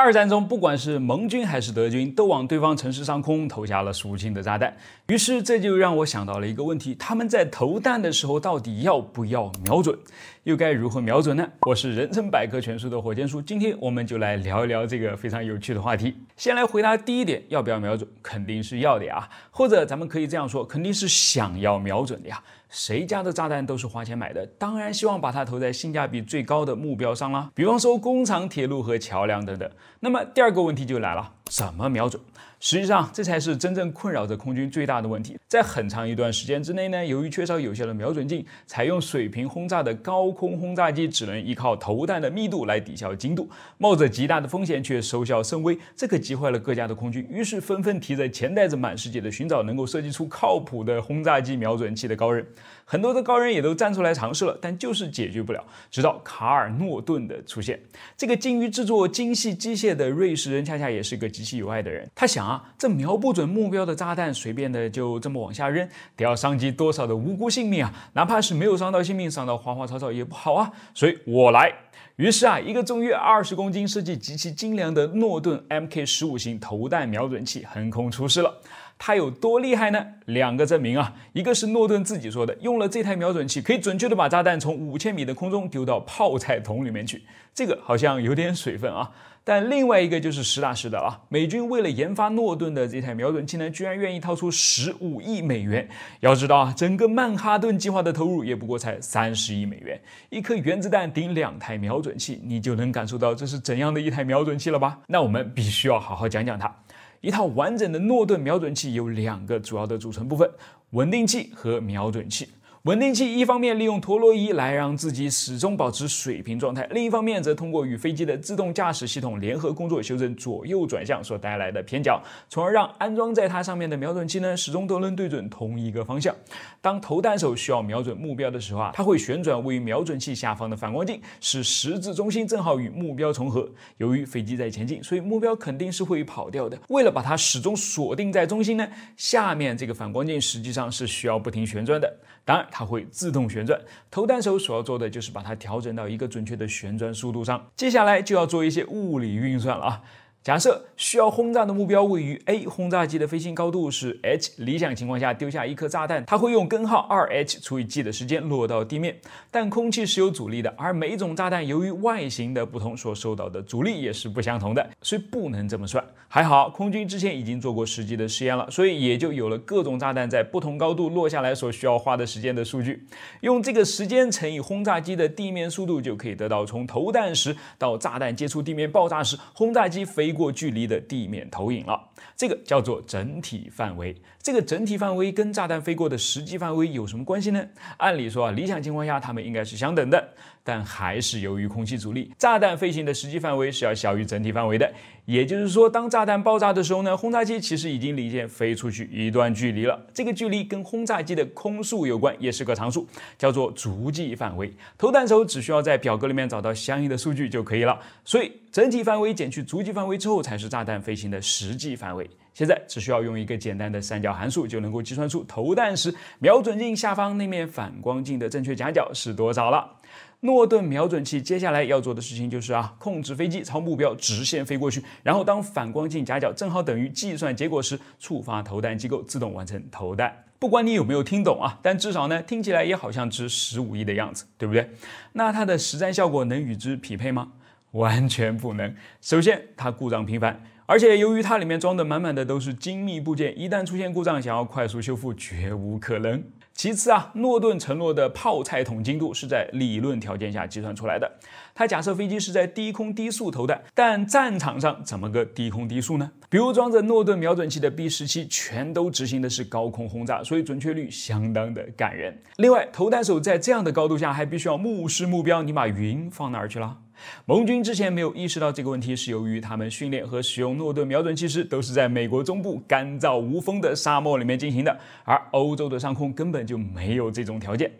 二战中，不管是盟军还是德军，都往对方城市上空投下了数不清的炸弹。于是这就让我想到了一个问题：他们在投弹的时候到底要不要瞄准，又该如何瞄准呢？我是人称百科全书的火箭叔，今天我们就来聊一聊这个非常有趣的话题。先来回答第一点，要不要瞄准？肯定是要的呀，或者咱们可以这样说，肯定是想要瞄准的呀。谁家的炸弹都是花钱买的，当然希望把它投在性价比最高的目标上啦，比方说工厂、铁路和桥梁等等。那么，第二个问题就来了。怎么瞄准？实际上，这才是真正困扰着空军最大的问题。在很长一段时间之内呢，由于缺少有效的瞄准镜，采用水平轰炸的高空轰炸机只能依靠投弹的密度来抵消精度，冒着极大的风险却收效甚微。这可急坏了各家的空军，于是纷纷提着钱袋子满世界的寻找能够设计出靠谱的轰炸机瞄准器的高人。很多的高人也都站出来尝试了，但就是解决不了。直到卡尔诺顿的出现，这个精于制作精细机械的瑞士人，恰恰也是一个。极其有爱的人，他想啊，这瞄不准目标的炸弹，随便的就这么往下扔，得要伤及多少的无辜性命啊！哪怕是没有伤到性命，伤到花花草草也不好啊！所以，我来。于是啊，一个重约二十公斤、设计极其精良的诺顿 MK 十五型投弹瞄准器横空出世了。它有多厉害呢？两个证明啊，一个是诺顿自己说的，用了这台瞄准器，可以准确的把炸弹从五千米的空中丢到泡菜桶里面去，这个好像有点水分啊。但另外一个就是实打实的啊，美军为了研发诺顿的这台瞄准器呢，居然愿意掏出十五亿美元。要知道啊，整个曼哈顿计划的投入也不过才三十亿美元，一颗原子弹顶两台瞄准器，你就能感受到这是怎样的一台瞄准器了吧？那我们必须要好好讲讲它。一套完整的诺顿瞄准器有两个主要的组成部分：稳定器和瞄准器。稳定器一方面利用陀螺仪来让自己始终保持水平状态，另一方面则通过与飞机的自动驾驶系统联合工作，修正左右转向所带来的偏角，从而让安装在它上面的瞄准器呢，始终都能对准同一个方向。当投弹手需要瞄准目标的时候啊，它会旋转位于瞄准器下方的反光镜，使十字中心正好与目标重合。由于飞机在前进，所以目标肯定是会跑掉的。为了把它始终锁定在中心呢，下面这个反光镜实际上是需要不停旋转的。当然。它会自动旋转，投弹手所要做的就是把它调整到一个准确的旋转速度上，接下来就要做一些物理运算了啊。假设需要轰炸的目标位于 A，轰炸机的飞行高度是 h。理想情况下，丢下一颗炸弹，它会用根号二 h 除以 g 的时间落到地面。但空气是有阻力的，而每种炸弹由于外形的不同，所受到的阻力也是不相同的，所以不能这么算。还好，空军之前已经做过实际的实验了，所以也就有了各种炸弹在不同高度落下来所需要花的时间的数据。用这个时间乘以轰炸机的地面速度，就可以得到从投弹时到炸弹接触地面爆炸时，轰炸机飞。过距离的地面投影了。这个叫做整体范围，这个整体范围跟炸弹飞过的实际范围有什么关系呢？按理说啊，理想情况下它们应该是相等的，但还是由于空气阻力，炸弹飞行的实际范围是要小于整体范围的。也就是说，当炸弹爆炸的时候呢，轰炸机其实已经离舰飞出去一段距离了。这个距离跟轰炸机的空速有关，也是个常数，叫做足迹范围。投弹手只需要在表格里面找到相应的数据就可以了。所以，整体范围减去足迹范围之后才是炸弹飞行的实际范。围。单位现在只需要用一个简单的三角函数就能够计算出投弹时瞄准镜下方那面反光镜的正确夹角是多少了。诺顿瞄准器接下来要做的事情就是啊，控制飞机朝目标直线飞过去，然后当反光镜夹角正好等于计算结果时，触发投弹机构自动完成投弹。不管你有没有听懂啊，但至少呢，听起来也好像值十五亿的样子，对不对？那它的实战效果能与之匹配吗？完全不能。首先，它故障频繁。而且，由于它里面装的满满的都是精密部件，一旦出现故障，想要快速修复绝无可能。其次啊，诺顿承诺的“泡菜桶”精度是在理论条件下计算出来的，他假设飞机是在低空低速投弹，但战场上怎么个低空低速呢？比如装着诺顿瞄准器的 B 十七，全都执行的是高空轰炸，所以准确率相当的感人。另外，投弹手在这样的高度下还必须要目视目标，你把云放哪儿去了？盟军之前没有意识到这个问题，是由于他们训练和使用诺顿瞄准器时，都是在美国中部干燥无风的沙漠里面进行的，而欧洲的上空根本就没有这种条件。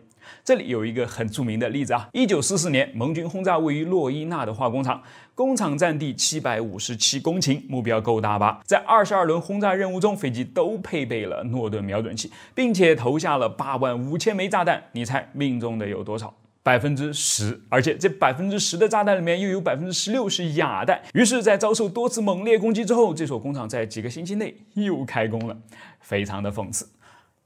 这里有一个很著名的例子啊，一九四四年，盟军轰炸位于洛伊纳的化工厂，工厂占地七百五十七公顷，目标够大吧？在二十二轮轰炸任务中，飞机都配备了诺顿瞄准器，并且投下了八万五千枚炸弹，你猜命中的有多少？百分之十，而且这百分之十的炸弹里面又有百分之十六是哑弹。于是，在遭受多次猛烈攻击之后，这所工厂在几个星期内又开工了，非常的讽刺。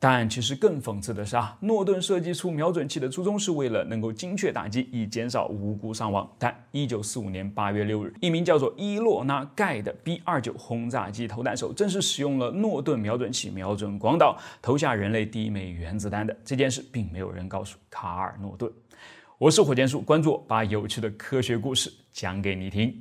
但其实更讽刺的是啊，诺顿设计出瞄准器的初衷是为了能够精确打击，以减少无辜伤亡。但一九四五年八月六日，一名叫做伊洛纳盖的 B 二九轰炸机投弹手，正是使用了诺顿瞄准器瞄准广岛，投下人类第一枚原子弹的这件事，并没有人告诉卡尔诺顿。我是火箭叔，关注我，把有趣的科学故事讲给你听。